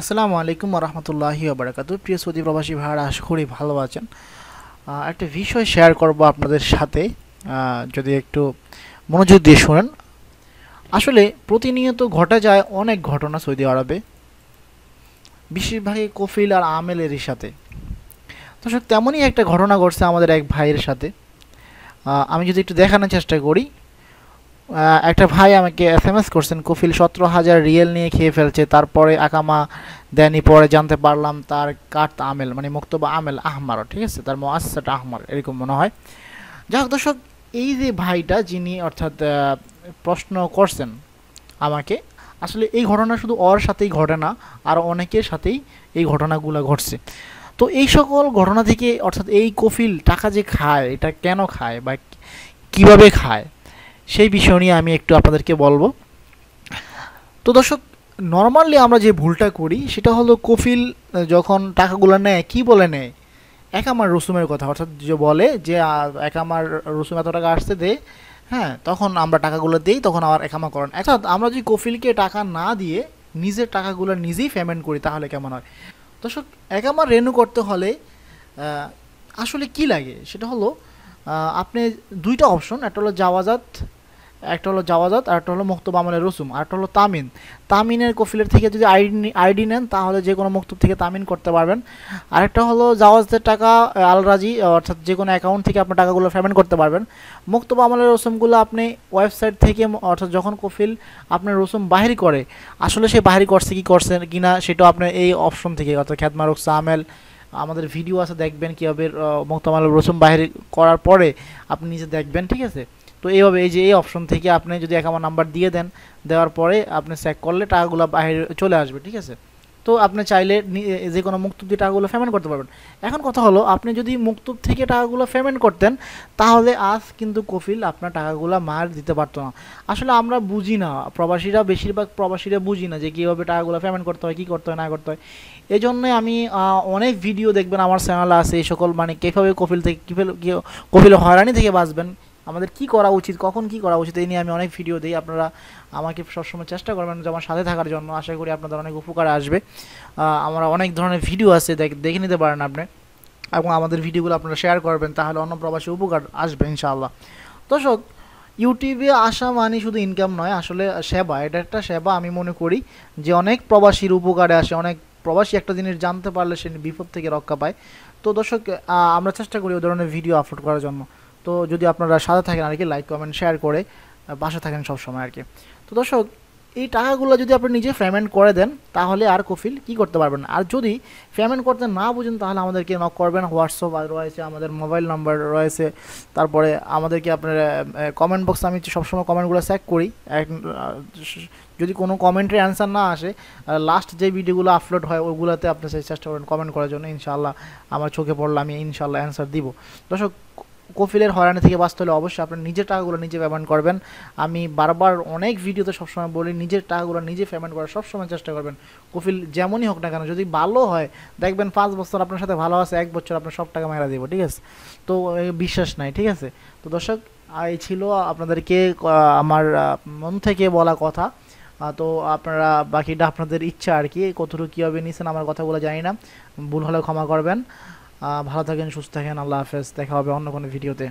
আসসালামু আলাইকুম রহমতুল্লাহি বারাকাতু প্রিয় সৌদি প্রবাসী ভাইয়ারা আশা করি ভালো আছেন একটা বিষয় শেয়ার করব আপনাদের সাথে যদি একটু মনোযোগ দিয়ে শোনেন আসলে প্রতিনিয়ত ঘটা যায় অনেক ঘটনা সৌদি আরবে বেশিরভাগই কফিল আর আমেলেরই সাথে তো তেমনই একটা ঘটনা ঘটছে আমাদের এক ভাইয়ের সাথে আমি যদি একটু দেখানোর চেষ্টা করি একটা ভাই আমাকে এস এম এস করছেন কফিল সতেরো হাজার রিয়েল নিয়ে খেয়ে ফেলছে তারপরে আকামা দেনি পরে জানতে পারলাম তার কাট আমেল মানে মুক্তবা আমেল আহমারও ঠিক আছে তার মোয়াসাটা আহমার এরকম মনে হয় যাই হোক দর্শক এই যে ভাইটা যিনি অর্থাৎ প্রশ্ন করছেন আমাকে আসলে এই ঘটনা শুধু ওর সাথেই ঘটে না আর অনেকের সাথেই এই ঘটনাগুলো ঘটছে তো এই সকল ঘটনা থেকে অর্থাৎ এই কফিল টাকা যে খায় এটা কেন খায় বা কিভাবে খায় সেই বিষয় নিয়ে আমি একটু আপনাদেরকে বলবো তো দর্শক নর্মালি আমরা যে ভুলটা করি সেটা হলো কফিল যখন টাকাগুলো নেয় কী বলে নেয় এক আমার রসুমের কথা অর্থাৎ যে বলে যে এক আমার রসুম এত টাকা আসতে দে হ্যাঁ তখন আমরা টাকাগুলো দিই তখন আবার একামা করেন অর্থাৎ আমরা যদি কফিলকে টাকা না দিয়ে নিজের টাকাগুলো নিজেই পেমেন্ট করি তাহলে কেমন হয় দর্শক একামা রেনু করতে হলে আসলে কি লাগে সেটা হলো আপনি দুইটা অপশন একটা হলো জাওয়াজাত একটা হলো জাওয়াজাত আর একটা হলো মুক্তব আমলের রসুম আর একটা হলো তামিন তামিনের কফিলের থেকে যদি আইডি আইডি নেন তাহলে যে কোনো মুক্তব থেকে তামিন করতে পারবেন আরেকটা হলো জাওয়াজদের টাকা আলরাজি অর্থাৎ যে কোনো অ্যাকাউন্ট থেকে আপনার টাকাগুলো পেমেন্ট করতে পারবেন মুক্তব আমলের রসুমগুলো আপনি ওয়েবসাইট থেকে অর্থাৎ যখন কফিল আপনার রসুম বাহিরি করে আসলে সে বাহিরি করছে কি করছেন কি না সেটাও আপনার এই অপশন থেকে অর্থাৎ খ্যাতমারক সামেল আমাদের ভিডিও আছে দেখবেন কীভাবে মক্তমাল রসুম বাহির করার পরে আপনি নিজে দেখবেন ঠিক আছে তো এইভাবে এই যে এই অপশন থেকে আপনি যদি অ্যাকাউন্ট নাম্বার দিয়ে দেন দেওয়ার পরে আপনি চেক করলে টাকাগুলো বাইরে চলে আসবে ঠিক আছে তো আপনি চাইলে যে কোনো মুক্তব দিয়ে টাকাগুলো পেমেন্ট করতে পারবেন এখন কথা হলো আপনি যদি মুক্তব থেকে টাকাগুলো পেমেন্ট করতেন তাহলে আজ কিন্তু কফিল আপনার টাকাগুলো মার দিতে পারতো না আসলে আমরা বুঝি না প্রবাসীরা বেশিরভাগ প্রবাসীরা বুঝি না যে কীভাবে টাকাগুলো পেমেন্ট করতে হয় কী করতে হয় না করতে হয় এই জন্যে আমি অনেক ভিডিও দেখবেন আমার চ্যানেল আছে এই সকল মানে কীভাবে কফিল থেকে কী কফিল হয়রানি থেকে বাঁচবেন আমাদের কি করা উচিত কখন কি করা উচিত এই নিয়ে আমি অনেক ভিডিও দিই আপনারা আমাকে সবসময় চেষ্টা করবেন যে আমার সাথে থাকার জন্য আশা করি আপনাদের অনেক উপকার আসবে আমার অনেক ধরনের ভিডিও আছে দেখে নিতে পারেন আপনি এবং আমাদের ভিডিওগুলো আপনারা শেয়ার করবেন তাহলে অন্য প্রবাসী উপকার আসবে ইনশাআল্লাহ দর্শক ইউটিউবে আসা মানে শুধু ইনকাম নয় আসলে সেবা এটা একটা সেবা আমি মনে করি যে অনেক প্রবাসীর উপকারে আসে অনেক প্রবাসী একটা জিনিস জানতে পারলে সে বিপদ থেকে রক্ষা পায় তো দর্শক আমরা চেষ্টা করি ও ধরনের ভিডিও আপলোড করার জন্য তো যদি আপনারা সাথে থাকেন আর কি লাইক কমেন্ট শেয়ার করে বাসা থাকেন সবসময় আর কি তো দর্শক এই টাকাগুলো যদি আপনি নিজে পেমেন্ট করে দেন তাহলে আর কফিল কি করতে পারবেন আর যদি পেমেন্ট করতে না বুঝেন তাহলে আমাদেরকে নক করবেন হোয়াটসঅ্যাপ রয়েছে আমাদের মোবাইল নাম্বার রয়েছে তারপরে আমাদেরকে আপনার কমেন্ট বক্স আমি সবসময় কমেন্টগুলো চেক করি যদি কোনো কমেন্টের অ্যান্সার না আসে লাস্ট যে ভিডিওগুলো আপলোড হয় ওগুলোতে আপনি সেই চেষ্টা করেন কমেন্ট করার জন্য ইনশাআল্লাহ আমার চোখে পড়লে আমি ইনশাআল্লাহ অ্যান্সার দিব দর্শক কফিলের হয়রানি থেকে বাঁচতে হলে অবশ্যই আপনার নিজের টাকাগুলো নিজে পেমেন্ট করবেন আমি বারবার অনেক ভিডিওতে সবসময় বলি নিজের টাকাগুলো নিজে পেমেন্ট করার সবসময় চেষ্টা করবেন কফিল যেমনই হোক না কেন যদি ভালো হয় দেখবেন পাঁচ বছর আপনার সাথে ভালো আছে এক বছর আপনার সব টাকা মেরা দেবো ঠিক আছে তো বিশ্বাস নাই ঠিক আছে তো দর্শক এই ছিল আপনাদেরকে আমার মন থেকে বলা কথা তো আপনারা বাকিটা আপনাদের ইচ্ছা আর কি কতটুকু কীভাবে নিয়েছেন আমার কথাগুলো জানি না ভুল হলে ক্ষমা করবেন ভালো থাকেন সুস্থ থাকেন আল্লাহ হাফেজ দেখা হবে অন্য কোনো ভিডিওতে